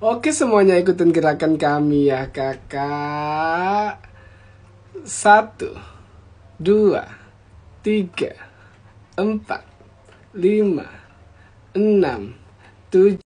Oke semuanya ikutin gerakan kami ya kakak Satu Dua Tiga Empat Lima Enam Tujuh